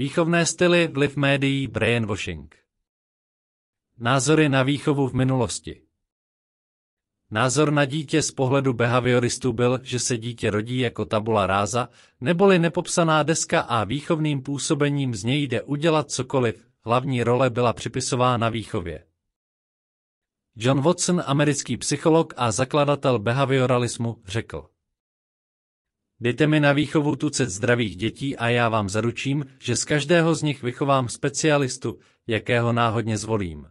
Výchovné styly, vliv médií, brainwashing. Názory na výchovu v minulosti. Názor na dítě z pohledu behavioristů byl, že se dítě rodí jako tabula ráza, neboli nepopsaná deska a výchovným působením z něj jde udělat cokoliv, hlavní role byla připisována výchově. John Watson, americký psycholog a zakladatel behavioralismu, řekl. Dejte mi na výchovu tucet zdravých dětí a já vám zaručím, že z každého z nich vychovám specialistu, jakého náhodně zvolím.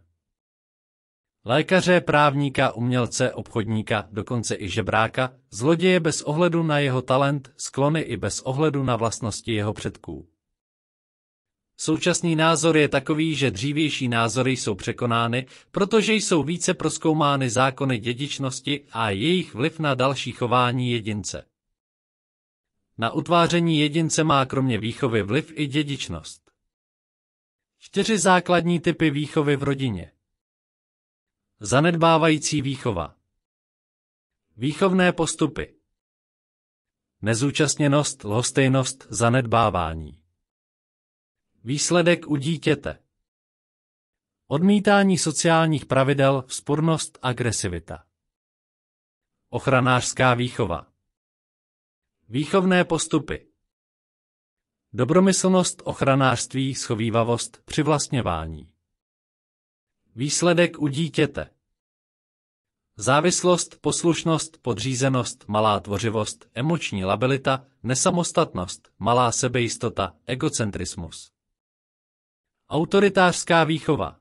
Lékaře, právníka, umělce, obchodníka, dokonce i žebráka, zloděje bez ohledu na jeho talent, sklony i bez ohledu na vlastnosti jeho předků. Současný názor je takový, že dřívější názory jsou překonány, protože jsou více proskoumány zákony dědičnosti a jejich vliv na další chování jedince. Na utváření jedince má kromě výchovy vliv i dědičnost. Čtyři základní typy výchovy v rodině. Zanedbávající výchova. Výchovné postupy. Nezúčastněnost, lhostejnost, zanedbávání. Výsledek u dítěte. Odmítání sociálních pravidel, vzpornost, agresivita. Ochranářská výchova. Výchovné postupy Dobromyslnost, ochranářství, schovývavost, přivlastňování. Výsledek u dítěte. Závislost, poslušnost, podřízenost, malá tvořivost, emoční labilita, nesamostatnost, malá sebejistota, egocentrismus. Autoritářská výchova.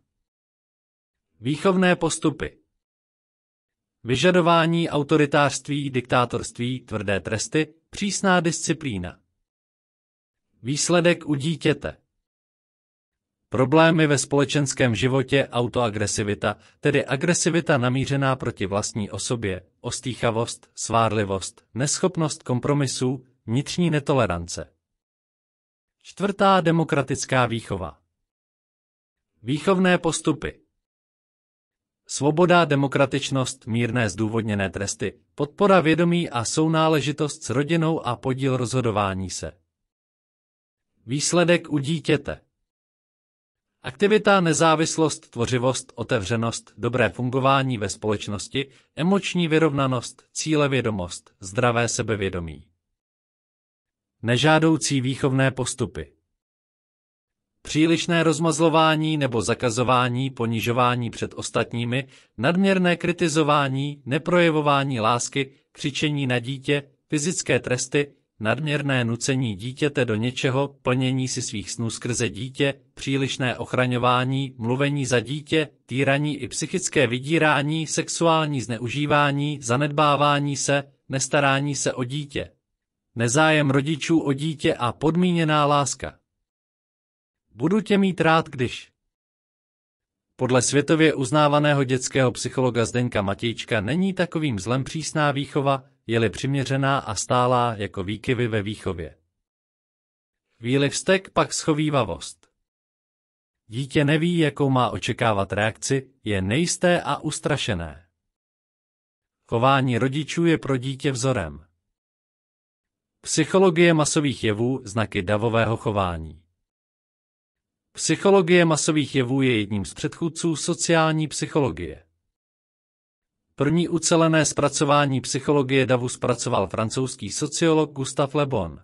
Výchovné postupy. Vyžadování autoritářství, diktátorství, tvrdé tresty, Přísná disciplína. Výsledek u dítěte. Problémy ve společenském životě autoagresivita, tedy agresivita namířená proti vlastní osobě, ostýchavost, svárlivost, neschopnost kompromisů, vnitřní netolerance. Čtvrtá demokratická výchova. Výchovné postupy svoboda, demokratičnost, mírné zdůvodněné tresty, podpora vědomí a sounáležitost s rodinou a podíl rozhodování se. Výsledek u dítěte Aktivita, nezávislost, tvořivost, otevřenost, dobré fungování ve společnosti, emoční vyrovnanost, cílevědomost, zdravé sebevědomí. Nežádoucí výchovné postupy Přílišné rozmazlování nebo zakazování, ponižování před ostatními, nadměrné kritizování, neprojevování lásky, křičení na dítě, fyzické tresty, nadměrné nucení dítěte do něčeho, plnění si svých snů skrze dítě, přílišné ochraňování, mluvení za dítě, týraní i psychické vydírání, sexuální zneužívání, zanedbávání se, nestarání se o dítě, nezájem rodičů o dítě a podmíněná láska. Budu tě mít rád, když... Podle světově uznávaného dětského psychologa Zdenka Matějčka není takovým zlem přísná výchova, je-li přiměřená a stálá jako výkyvy ve výchově. vztek pak schovývavost. Dítě neví, jakou má očekávat reakci, je nejisté a ustrašené. Chování rodičů je pro dítě vzorem. Psychologie masových jevů, znaky davového chování. Psychologie masových jevů je jedním z předchůdců sociální psychologie. První ucelené zpracování psychologie davu zpracoval francouzský sociolog Gustave Le Bon.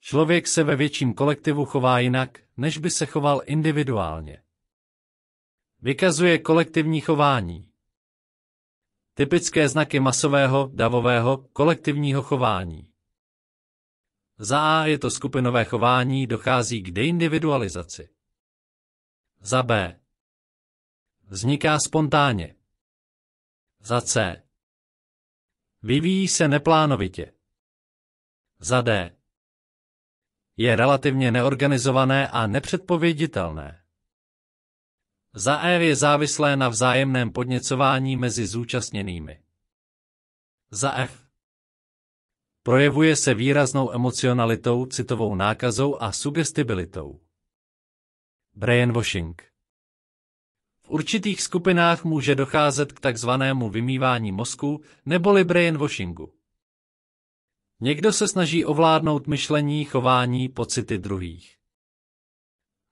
Člověk se ve větším kolektivu chová jinak, než by se choval individuálně. Vykazuje kolektivní chování. Typické znaky masového, davového, kolektivního chování. Za A je to skupinové chování, dochází k deindividualizaci. Za B. Vzniká spontánně. Za C. Vyvíjí se neplánovitě. Za D. Je relativně neorganizované a nepředpověditelné. Za E je závislé na vzájemném podněcování mezi zúčastněnými. Za F Projevuje se výraznou emocionalitou, citovou nákazou a sugestibilitou. Brainwashing V určitých skupinách může docházet k takzvanému vymývání mozku neboli brainwashingu. Někdo se snaží ovládnout myšlení, chování, pocity druhých.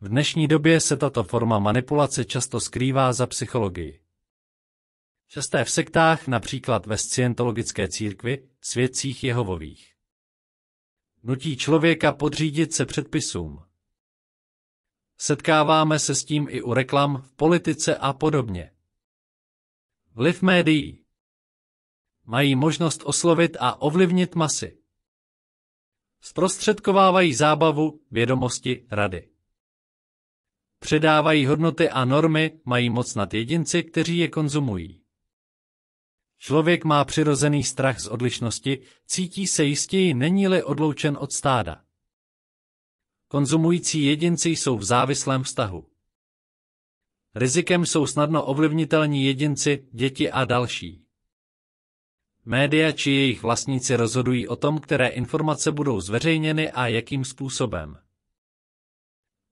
V dnešní době se tato forma manipulace často skrývá za psychologii. Časté v sektách, například ve scientologické církvi, svědcích Jehovových. Nutí člověka podřídit se předpisům. Setkáváme se s tím i u reklam, v politice a podobně. Vliv médií. Mají možnost oslovit a ovlivnit masy. Zprostředkovávají zábavu, vědomosti, rady. Předávají hodnoty a normy, mají moc nad jedinci, kteří je konzumují. Člověk má přirozený strach z odlišnosti, cítí se jistěji, není-li odloučen od stáda. Konzumující jedinci jsou v závislém vztahu. Rizikem jsou snadno ovlivnitelní jedinci, děti a další. Média či jejich vlastníci rozhodují o tom, které informace budou zveřejněny a jakým způsobem.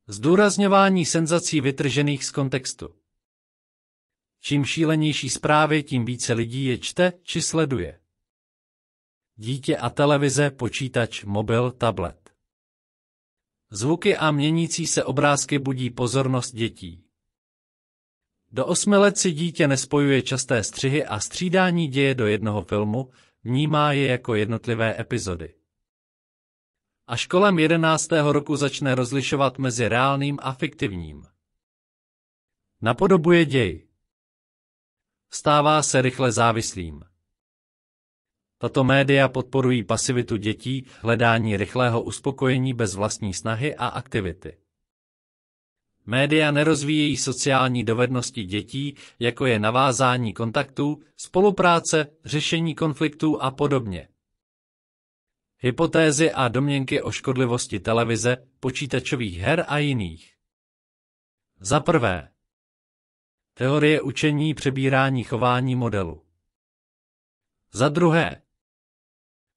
Zdůrazňování senzací vytržených z kontextu. Čím šílenější zprávy, tím více lidí je čte či sleduje. Dítě a televize, počítač, mobil, tablet. Zvuky a měnící se obrázky budí pozornost dětí. Do osmi let si dítě nespojuje časté střihy a střídání děje do jednoho filmu, vnímá je jako jednotlivé epizody. Až kolem jedenáctého roku začne rozlišovat mezi reálným a fiktivním. Napodobuje děj stává se rychle závislým. Tato média podporují pasivitu dětí, hledání rychlého uspokojení bez vlastní snahy a aktivity. Média nerozvíjejí sociální dovednosti dětí, jako je navázání kontaktů, spolupráce, řešení konfliktů a podobně. Hypotézy a domněnky o škodlivosti televize, počítačových her a jiných. Za prvé, Teorie učení přebírání chování modelu. Za druhé.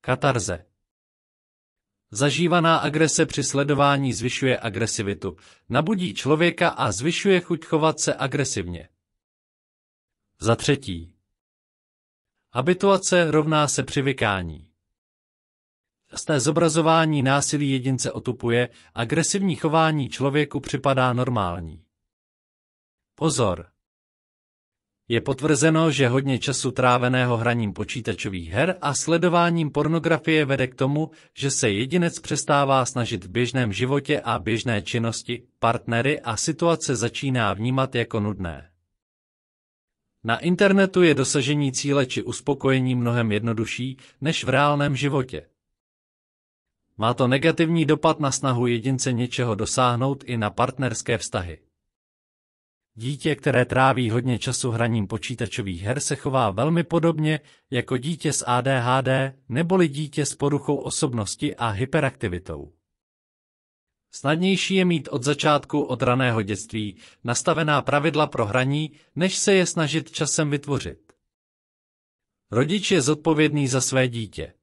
Katarze. Zažívaná agrese při sledování zvyšuje agresivitu, nabudí člověka a zvyšuje chuť chovat se agresivně. Za třetí. Habituace rovná se přivykání. Jasné zobrazování násilí jedince otupuje, agresivní chování člověku připadá normální. Pozor! Je potvrzeno, že hodně času tráveného hraním počítačových her a sledováním pornografie vede k tomu, že se jedinec přestává snažit v běžném životě a běžné činnosti, partnery a situace začíná vnímat jako nudné. Na internetu je dosažení cíle či uspokojení mnohem jednodušší než v reálném životě. Má to negativní dopad na snahu jedince něčeho dosáhnout i na partnerské vztahy. Dítě, které tráví hodně času hraním počítačových her, se chová velmi podobně jako dítě s ADHD neboli dítě s poruchou osobnosti a hyperaktivitou. Snadnější je mít od začátku od raného dětství nastavená pravidla pro hraní, než se je snažit časem vytvořit. Rodič je zodpovědný za své dítě.